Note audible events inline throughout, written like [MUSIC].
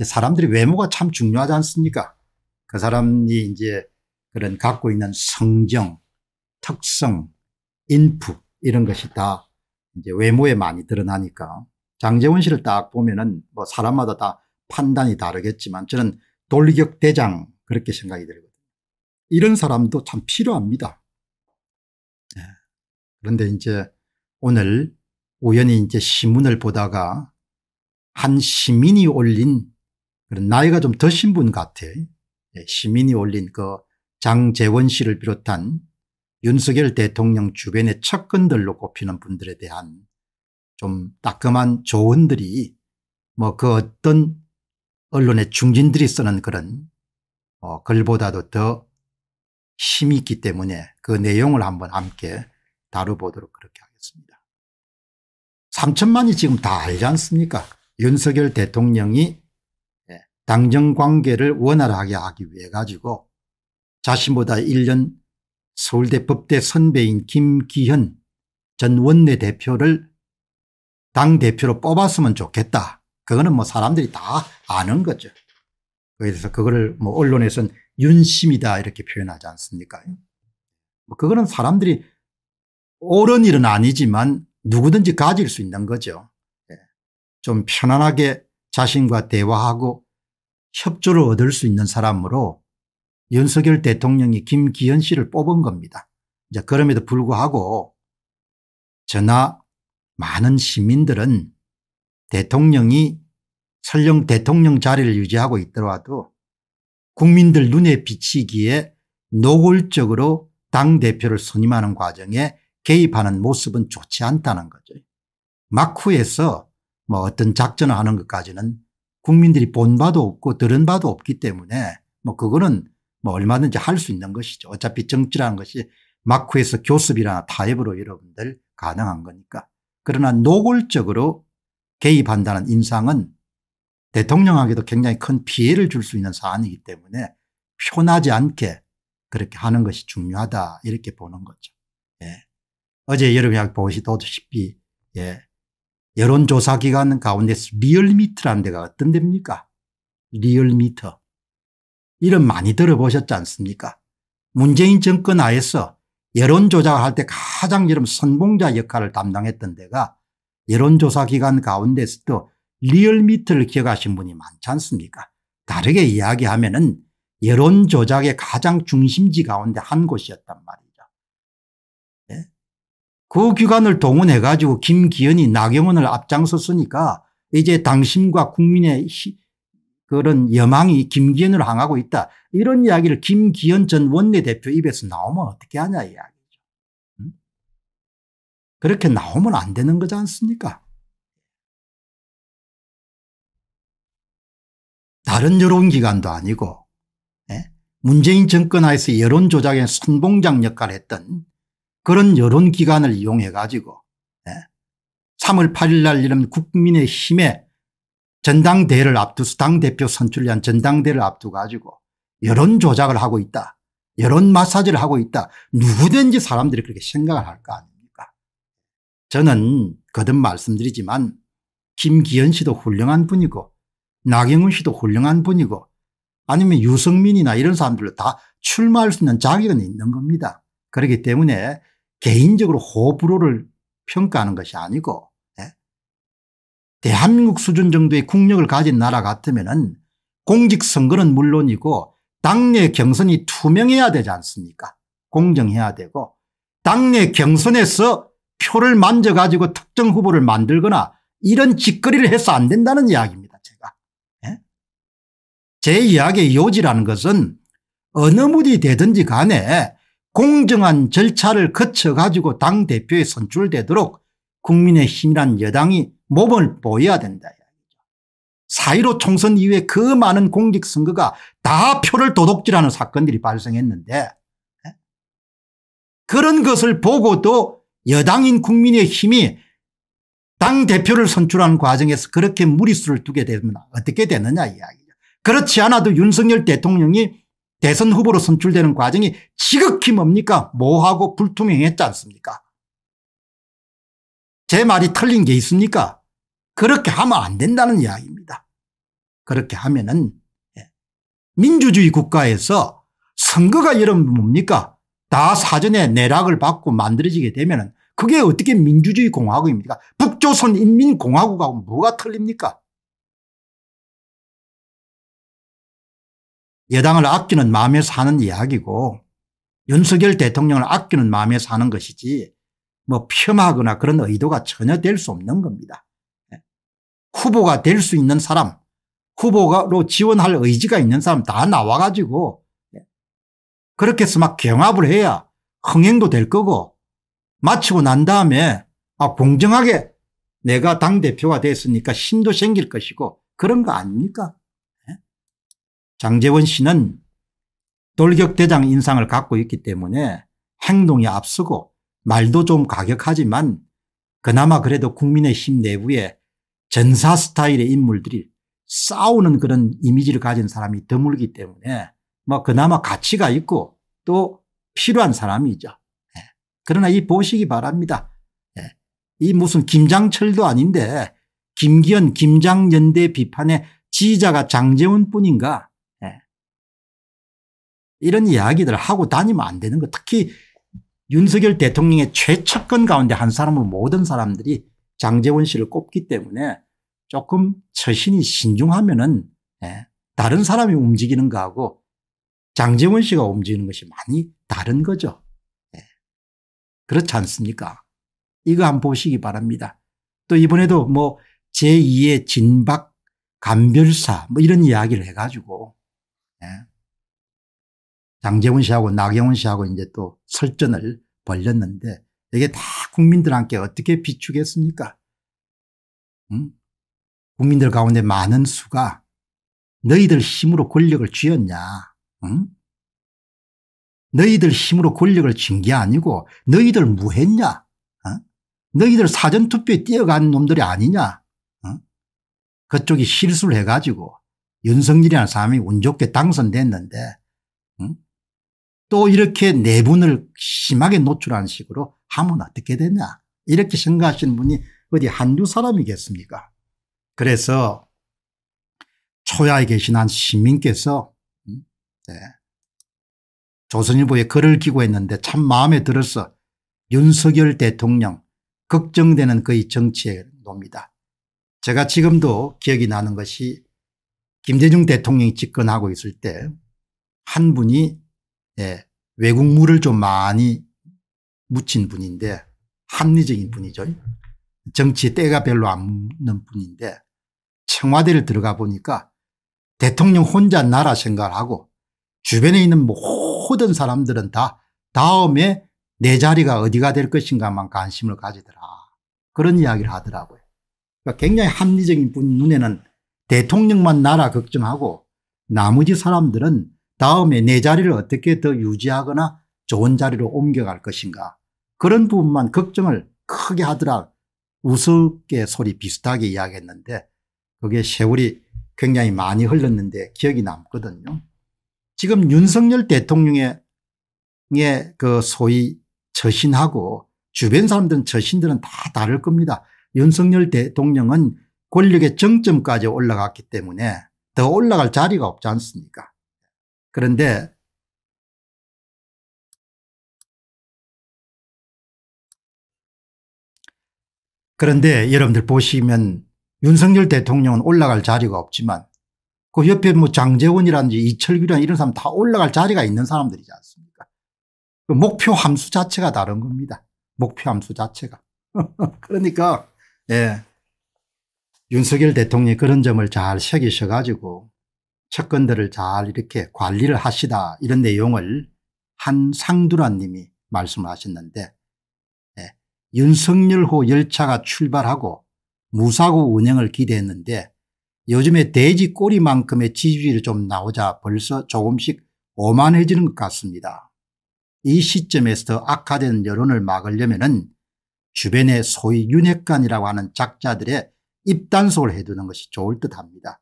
사람들이 외모가 참 중요하지 않습니까? 그 사람이 이제 그런 갖고 있는 성정, 특성, 인풋 이런 것이 다 이제 외모에 많이 드러나니까 장재원 씨를 딱 보면은 뭐 사람마다 다 판단이 다르겠지만 저는 돌격 대장 그렇게 생각이 들거든요. 이런 사람도 참 필요합니다. 네. 그런데 이제 오늘 우연히 이제 신문을 보다가 한 시민이 올린 그런 나이가 좀 드신 분 같아. 요 예, 시민이 올린 그 장재원 씨를 비롯한 윤석열 대통령 주변의 측근들로 꼽히는 분들에 대한 좀 따끔한 조언들이 뭐 그 어떤 언론의 중진들이 쓰는 그런 어 글보다도 더 힘이 있기 때문에 그 내용을 한번 함께 다뤄보도록 그렇게 하겠습니다. 3천만이 지금 다 알지 않습니까? 윤석열 대통령이 당정 관계를 원활하게 하기 위해 가지고 자신보다 1년 서울대 법대 선배인 김기현 전 원내대표를 당대표로 뽑았으면 좋겠다. 그거는 뭐 사람들이 다 아는 거죠. 그래서 그거를 뭐 언론에서는 윤심이다 이렇게 표현하지 않습니까? 뭐 그거는 사람들이 옳은 일은 아니지만 누구든지 가질 수 있는 거죠. 예. 좀 편안하게 자신과 대화하고 협조를 얻을 수 있는 사람으로 윤석열 대통령이 김기현 씨를 뽑은 겁니다. 이제 그럼에도 불구하고 저나 많은 시민들은 대통령이 설령 대통령 자리를 유지하고 있더라도 국민들 눈에 비치기에 노골적으로 당대표를 선임하는 과정에 개입하는 모습은 좋지 않다는 거죠. 막후에서 뭐 어떤 작전을 하는 것까지는 국민들이 본 바도 없고 들은 바도 없기 때문에 뭐 그거는 뭐 얼마든지 할 수 있는 것이죠. 어차피 정치라는 것이 막후에서 교습이나 타협으로 여러분들 가능한 거니까. 그러나 노골적으로 개입한다는 인상은 대통령에게도 굉장히 큰 피해를 줄 수 있는 사안이기 때문에 표나지 않게 그렇게 하는 것이 중요하다 이렇게 보는 거죠. 예. 어제 여러분이 보시다시피 예. 여론조사기관 가운데 서 리얼미터라는 데가 어떤 데입니까? 리얼미터. 이름 많이 들어보셨지 않습니까? 문재인 정권 하에서 여론조작할 때 가장 여름 선봉자 역할을 담당했던 데가 여론조사기관 가운데서도 리얼미터를 기억하신 분이 많지 않습니까? 다르게 이야기하면 은 여론조작의 가장 중심지 가운데 한 곳이었단 말이에요. 그 기관을 동원해 가지고 김기현이 나경원을 앞장섰으니까 이제 당신과 국민의 그런 여망이 김기현을 향하고 있다. 이런 이야기를 김기현 전 원내대표 입에서 나오면 어떻게 하냐 이야기죠. 음? 그렇게 나오면 안 되는 거지 않습니까? 다른 여론기관도 아니고 예? 문재인 정권 하에서 여론조작의 선봉장 역할을 했던 그런 여론기관을 이용해 가지고 3월 예, 8일 날 이런 국민의힘의 전당대회를 앞두서 당대표 선출을 위한 전당대회를 앞두고 가지고 여론 조작을 하고 있다. 여론 마사지를 하고 있다. 누구든지 사람들이 그렇게 생각을 할 거 아닙니까 저는 거듭 말씀드리지만 김기현 씨도 훌륭한 분이고 나경원 씨도 훌륭한 분이고 아니면 유승민이나 이런 사람들로 다 출마할 수 있는 자격은 있는 겁니다. 그렇기 때문에 개인적으로 호불호를 평가하는 것이 아니고 예? 대한민국 수준 정도의 국력을 가진 나라 같으면 은 공직선거는 물론이고 당내 경선이 투명해야 되지 않습니까 공정해야 되고 당내 경선에서 표를 만져가지고 특정 후보를 만들거나 이런 짓거리를 해서 안 된다는 이야기입니다 제가 예? 제 이야기의 요지라는 것은 어느 무디 되든지 간에 공정한 절차를 거쳐 가지고 당대표에 선출되도록 국민의힘이란 여당이 몸을 보여야 된다. 4.15 총선 이후에 그 많은 공직선거가 다 표를 도둑질하는 사건들이 발생했는데 예? 그런 것을 보고도 여당인 국민의힘이 당대표를 선출하는 과정에서 그렇게 무리수를 두게 되면 어떻게 되느냐 이야기죠. 그렇지 않아도 윤석열 대통령이 대선 후보로 선출되는 과정이 지극히 뭡니까 모하고 불투명했지 않습니까 제 말이 틀린 게 있습니까 그렇게 하면 안 된다는 이야기입니다 그렇게 하면 은 예, 민주주의 국가에서 선거가 여러분 뭡니까 다 사전에 내락을 받고 만들어지게 되면 그게 어떻게 민주주의 공화국입니까 북조선인민공화국하고 뭐가 틀립니까 여당을 아끼는 마음에 사는 이야기고 윤석열 대통령을 아끼는 마음에 사는 것이지 뭐 폄하거나 그런 의도가 전혀 될 수 없는 겁니다. 예. 후보가 될 수 있는 사람 후보로 지원할 의지가 있는 사람 다 나와가지고 예. 그렇게 해서 막 경합을 해야 흥행도 될 거고 마치고 난 다음에 아 공정하게 내가 당대표가 됐으니까 신도 생길 것이고 그런 거 아닙니까 장재원 씨는 돌격대장 인상을 갖고 있기 때문에 행동이 앞서고 말도 좀 가격하지만 그나마 그래도 국민의힘 내부에 전사 스타일의 인물들이 싸우는 그런 이미지를 가진 사람이 드물기 때문에 뭐 그나마 가치가 있고 또 필요한 사람이죠. 예. 그러나 이 보시기 바랍니다. 예. 이 무슨 김장철도 아닌데 김기현 김장연대 비판의 지지자가 장재원 뿐인가 이런 이야기들을 하고 다니면 안 되는 거 특히 윤석열 대통령의 최측근 가운데 한 사람으로 모든 사람들이 장재원 씨를 꼽기 때문에 조금 처신이 신중하면은 예, 다른 사람이 움직이는 거하고 장재원 씨가 움직이는 것이 많이 다른 거죠. 예. 그렇지 않습니까? 이거 한번 보시기 바랍니다. 또 이번에도 뭐 제2의 진박 간별사 뭐 이런 이야기를 해가지고 예. 장재훈 씨하고 나경원 씨하고 이제 또 설전을 벌렸는데 이게 다 국민들한테 어떻게 비추겠습니까? 응? 국민들 가운데 많은 수가 너희들 힘으로 권력을 쥐었냐? 응? 너희들 힘으로 권력을 쥔 게 아니고 너희들 무했냐? 뭐 어? 너희들 사전투표에 뛰어간 놈들이 아니냐? 어? 그쪽이 실수를 해가지고 윤석열이라는 사람이 운 좋게 당선됐는데 또 이렇게 내분을 심하게 노출한 식으로 하면 어떻게 되냐 이렇게 생각하시는 분이 어디 한두 사람이겠습니까 그래서 초야에 계신 한 시민께서 음, 네. 조선일보에 글을 기고 했는데 참 마음에 들어서 윤석열 대통령 걱정되는 그의 정치의 놉니다. 제가 지금도 기억이 나는 것이 김대중 대통령이 집권하고 있을 때 한 분이 예, 외국물을 좀 많이 묻힌 분인데 합리적인 분이죠. 정치에 때가 별로 안 묻는 분인데 청와대를 들어가 보니까 대통령 혼자 나라 생각하고 주변에 있는 모든 사람들은 다 다음에 내 자리가 어디가 될 것인가만 관심을 가지더라. 그런 이야기를 하더라고요. 그러니까 굉장히 합리적인 분 눈에는 대통령만 나라 걱정하고 나머지 사람들은 다음에 내 자리를 어떻게 더 유지하거나 좋은 자리로 옮겨갈 것인가 그런 부분만 걱정을 크게 하더라 우습게 소리 비슷하게 이야기했는데 그게 세월이 굉장히 많이 흘렀는데 기억이 남거든요. 지금 윤석열 대통령의 그 소위 처신하고 주변 사람들은 처신들은 다 다를 겁니다. 윤석열 대통령은 권력의 정점까지 올라갔기 때문에 더 올라갈 자리가 없지 않습니까 그런데 그런데 여러분들 보시면 윤석열 대통령은 올라갈 자리가 없지만 그 옆에 뭐 장재원이라든지 이철규란 이런 사람 다 올라갈 자리가 있는 사람들이지 않습니까? 그 목표 함수 자체가 다른 겁니다. 목표 함수 자체가. [LAUGHS] 그러니까 예. 윤석열 대통령이 그런 점을 잘 새기셔 가지고 채권들을 잘 이렇게 관리를 하시다 이런 내용을 한상두라 님이 말씀을 하셨는데 예, 윤석열호 열차가 출발하고 무사고 운행을 기대했는데 요즘에 돼지 꼬리만큼의 지지율이 좀 나오자 벌써 조금씩 오만해지는 것 같습니다. 이 시점에서 더 악화된 여론을 막으려면 주변의 소위 윤핵관이라고 하는 작자들의 입단속을 해두는 것이 좋을 듯합니다.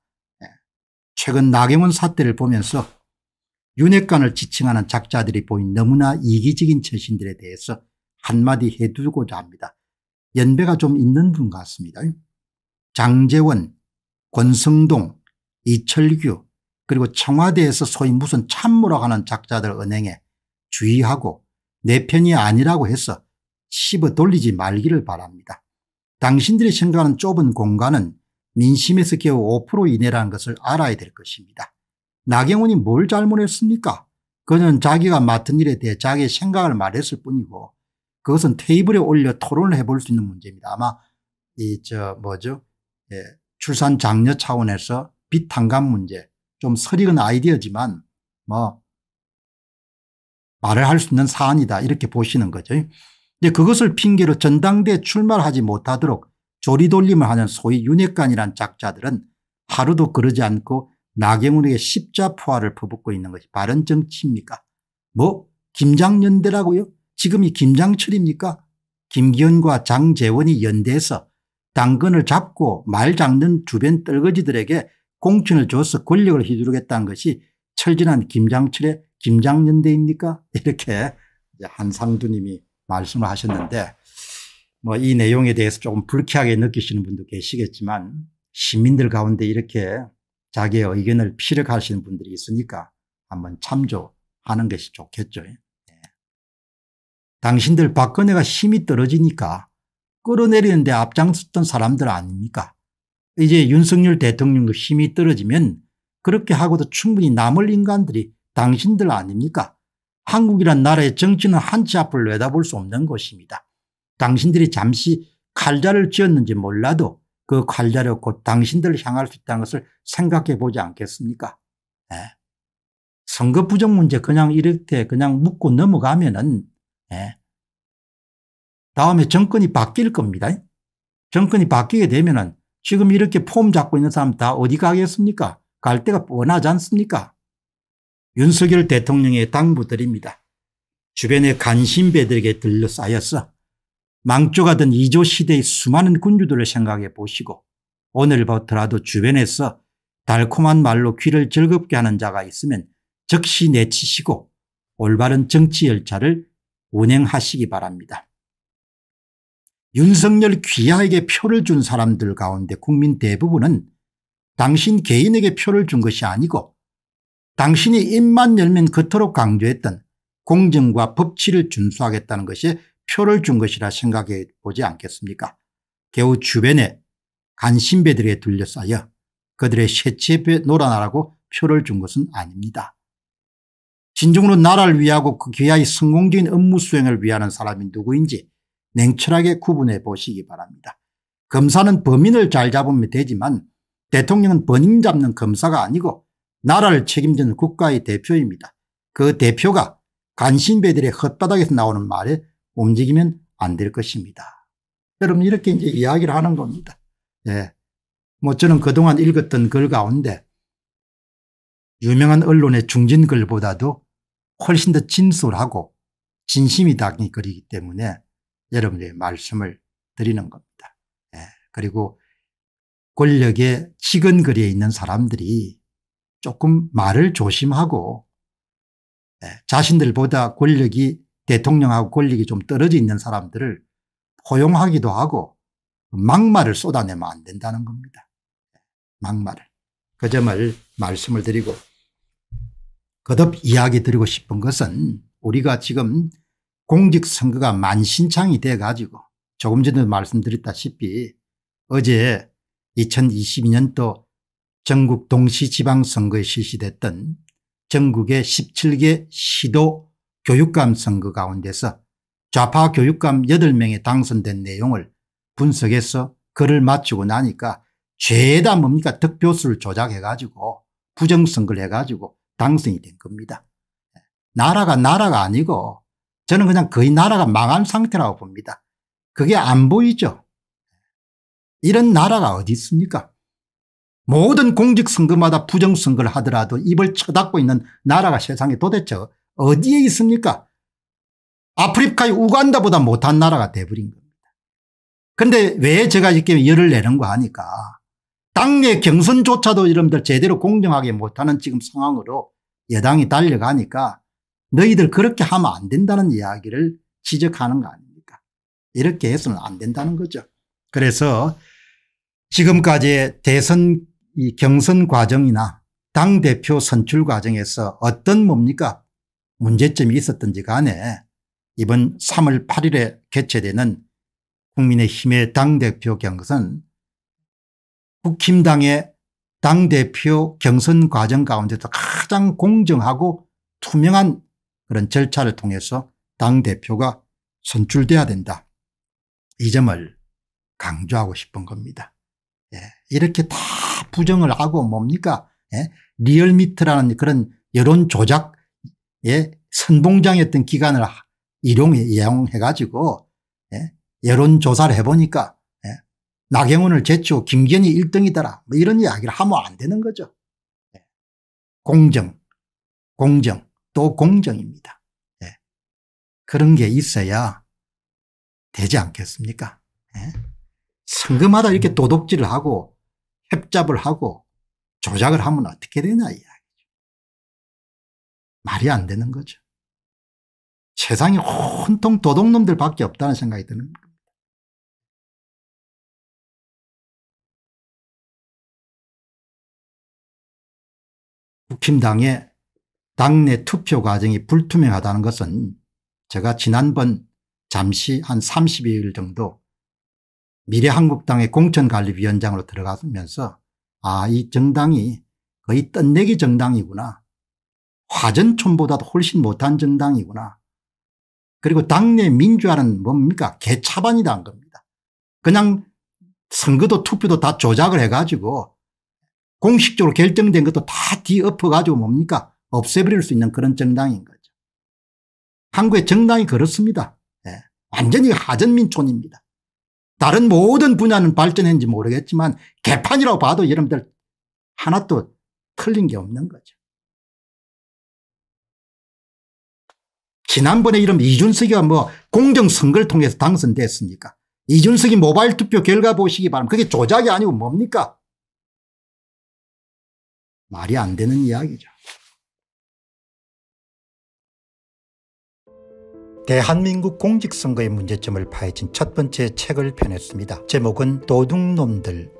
최근 나경원 사태를 보면서 윤핵관을 지칭하는 작자들이 보인 너무나 이기적인 처신들에 대해서 한마디 해두고자 합니다. 연배가 좀 있는 분 같습니다. 장재원, 권성동, 이철규 그리고 청와대에서 소위 무슨 참모라 고 하는 작자들 은행에 주의하고 내 편이 아니라고 해서 씹어 돌리지 말기를 바랍니다. 당신들이 생각하는 좁은 공간은 민심에서 겨우 5% 이내라는 것을 알아야 될 것입니다. 나경원이 뭘 잘못했습니까? 그는 자기가 맡은 일에 대해 자기의 생각을 말했을 뿐이고 그것은 테이블에 올려 토론을 해볼 수 있는 문제입니다. 아마 이 저 뭐죠 예, 출산 장려 차원에서 비탄감 문제 좀 서리은 아이디어지만 뭐 말을 할 수 있는 사안이다 이렇게 보시는 거죠. 이제 그것을 핑계로 전당대 출마하지 못하도록 조리돌림을 하는 소위 윤회관이란 작자들은 하루도 그러지 않고 나경원에게 십자포화를 퍼붓고 있는 것이 바른 정치입니까? 뭐 김장연대라고요? 지금이 김장철입니까? 김기현과 장재원이 연대해서 당근을 잡고 말 잡는 주변 떨거지들에게 공천을 줘서 권력을 휘두르겠다는 것이 철진한 김장철의 김장연대입니까? [LAUGHS] 이렇게 한상두님이 말씀을 하셨는데 뭐이 내용에 대해서 조금 불쾌하게 느끼시는 분도 계시겠지만 시민들 가운데 이렇게 자기의 의견을 피력하시는 분들이 있으니까 한번 참조하는 것이 좋겠죠. 네. 당신들 박근혜가 힘이 떨어지니까 끌어내리는데 앞장섰던 사람들 아닙니까? 이제 윤석열 대통령도 힘이 떨어지면 그렇게 하고도 충분히 남을 인간들이 당신들 아닙니까? 한국이란 나라의 정치는 한치 앞을 내다볼 수 없는 곳입니다. 당신들이 잠시 칼자를 쥐었는지 몰라도 그 칼자를 곧 당신들을 향할 수 있다는 것을 생각해 보지 않겠습니까? 네. 선거 부정 문제 그냥 이렇게 그냥 묻고 넘어가면은 네. 다음에 정권이 바뀔 겁니다. 정권이 바뀌게 되면은 지금 이렇게 폼 잡고 있는 사람 다 어디 가겠습니까? 갈 데가 뻔하지 않습니까? 윤석열 대통령의 당부드립니다 주변의 관심배들에게 들러싸였어. 망조가 던 이조 시대의 수많은 군주들을 생각해 보시고 오늘부터라도 주변에서 달콤한 말로 귀를 즐겁게 하는 자가 있으면 즉시 내치시고 올바른 정치 열차를 운행하시기 바랍니다. 윤석열 귀하에게 표를 준 사람들 가운데 국민 대부분은 당신 개인에게 표를 준 것이 아니고 당신이 입만 열면 그토록 강조했던 공정과 법치를 준수하겠다는 것이 표를 준 것이라 생각해 보지 않겠습니까? 겨우 주변에 간신배들에 둘러싸여 그들의 새치에 놀아나라고 표를 준 것은 아닙니다. 진정으로 나라를 위하고 그 귀하의 성공적인 업무 수행을 위하는 사람이 누구인지 냉철하게 구분해 보시기 바랍니다. 검사는 범인을 잘 잡으면 되지만 대통령은 범인 잡는 검사가 아니고 나라를 책임지는 국가의 대표입니다. 그 대표가 간신배들의 헛바닥에서 나오는 말에 움직이면 안 될 것입니다. 여러분 이렇게 이제 이야기를 하는 겁니다. 예. 뭐 저는 그동안 읽었던 글 가운데 유명한 언론의 중진 글보다도 훨씬 더 진솔하고 진심이 담긴 글이기 때문에 여러분의 말씀을 드리는 겁니다. 예. 그리고 권력의 치근거리에 있는 사람들이 조금 말을 조심하고 예, 자신들보다 권력이 대통령하고 권력이 좀 떨어져 있는 사람들을 포용하기도 하고 막말을 쏟아내면 안 된다는 겁니다. 막말을. 그 점을 말씀을 드리고 거듭 이야기 드리고 싶은 것은 우리가 지금 공직선거가 만신창이 돼 가지고 조금 전에 말씀드렸다시피 어제 2022년도 전국 동시지방선거에 실시됐던 전국의 17개 시도 교육감 선거 가운데서 좌파 교육감 8명이 당선된 내용을 분석해서 글을 마치고 나니까 죄다 뭡니까 득표수를 조작해가지고 부정선거를 해가지고 당선이 된 겁니다. 나라가 나라가 아니고 저는 그냥 거의 나라가 망한 상태라고 봅니다. 그게 안 보이죠. 이런 나라가 어디 있습니까 모든 공직선거마다 부정선거를 하더라도 입을 쳐닫고 있는 나라가 세상에 도대체 어디에 있습니까? 아프리카의 우간다보다 못한 나라가 돼버린 겁니다. 그런데 왜 제가 이렇게 열을 내는 거 하니까 당내 경선조차도 여러분들 제대로 공정하게 못하는 지금 상황으로 여당이 달려가니까 너희들 그렇게 하면 안 된다는 이야기를 지적하는 거 아닙니까? 이렇게 해서는 안 된다는 거죠. 그래서 지금까지 대선 경선 과정이나 당대표 선출 과정에서 어떤 뭡니까 문제점이 있었던지 간에 이번 3월 8일에 개최되는 국민의힘의 당대표 경선 국힘당의 당대표 경선 과정 가운데서 가장 공정하고 투명한 그런 절차를 통해서 당대표가 선출돼야 된다. 이 점을 강조하고 싶은 겁니다. 예. 이렇게 다 부정을 하고 뭡니까 예? 리얼미트라는 그런 여론 조작 예, 선봉장이었던 기간을 일용해, 이용해 가지고 예, 여론조사를 해보니까 예, 나경원을 제초 김기현이 1등이더라 뭐 이런 이야기를 하면 안 되는 거죠. 예, 공정, 공정 또 공정입니다. 예, 그런 게 있어야 되지 않겠습니까 예, 선거마다 이렇게 도둑질을 하고 협잡을 하고 조작을 하면 어떻게 되냐 이야. 말이 안 되는 거죠. 세상에 온통 도둑놈들밖에 없다는 생각이 드는 겁니다. 국힘당의 당내 투표 과정이 불투명하다는 것은 제가 지난번 잠시 한 30일 정도 미래한국당의 공천관리위원장으로 들어가면서 아이 정당이 거의 떤내기 정당이구나 화전촌보다도 훨씬 못한 정당이구나. 그리고 당내 민주화는 뭡니까 개차반이다 한 겁니다. 그냥 선거도 투표도 다 조작을 해가지고 공식적으로 결정된 것도 다 뒤엎어가지고 뭡니까 없애버릴 수 있는 그런 정당인 거죠. 한국의 정당이 그렇습니다. 네. 완전히 하전민촌입니다. 다른 모든 분야는 발전했는지 모르겠지만 개판이라고 봐도 여러분들 하나도 틀린 게 없는 거죠. 지난번에 이름 이준석이가 뭐 공정선거를 통해서 당선됐습니까 이준석이 모바일 투표 결과 보시기 바랍니다. 그게 조작이 아니고 뭡니까? 말이 안 되는 이야기죠. 대한민국 공직선거의 문제점을 파헤친 첫 번째 책을 펴냈습니다. 제목은 도둑놈들